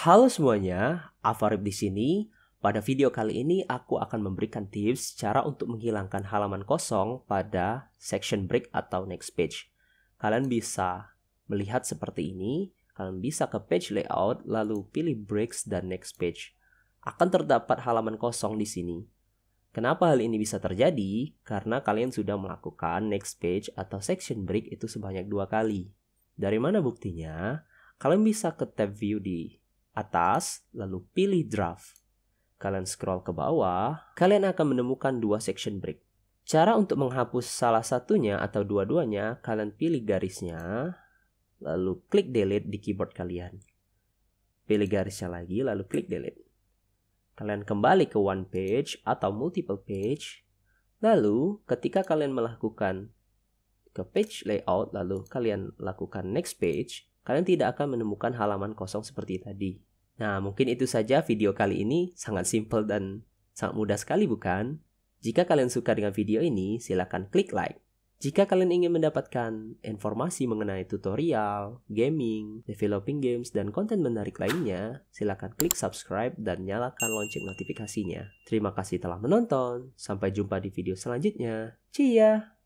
Halo semuanya, Afarib di sini. Pada video kali ini aku akan memberikan tips cara untuk menghilangkan halaman kosong pada section break atau next page. Kalian bisa melihat seperti ini, kalian bisa ke page layout lalu pilih breaks dan next page. Akan terdapat halaman kosong di sini. Kenapa hal ini bisa terjadi? Karena kalian sudah melakukan next page atau section break itu sebanyak dua kali. Dari mana buktinya? Kalian bisa ke tab view di atas, lalu pilih draft. Kalian scroll ke bawah, kalian akan menemukan dua section break. Cara untuk menghapus salah satunya atau dua-duanya, kalian pilih garisnya, lalu klik delete di keyboard kalian. Pilih garisnya lagi, lalu klik delete. Kalian kembali ke one page atau multiple page, lalu ketika kalian melakukan ke page layout, lalu kalian lakukan next page, kalian tidak akan menemukan halaman kosong seperti tadi. Nah, mungkin itu saja video kali ini. Sangat simple dan sangat mudah sekali, bukan? Jika kalian suka dengan video ini, silakan klik like. Jika kalian ingin mendapatkan informasi mengenai tutorial, gaming, developing games, dan konten menarik lainnya, silakan klik subscribe dan nyalakan lonceng notifikasinya. Terima kasih telah menonton. Sampai jumpa di video selanjutnya. Cia!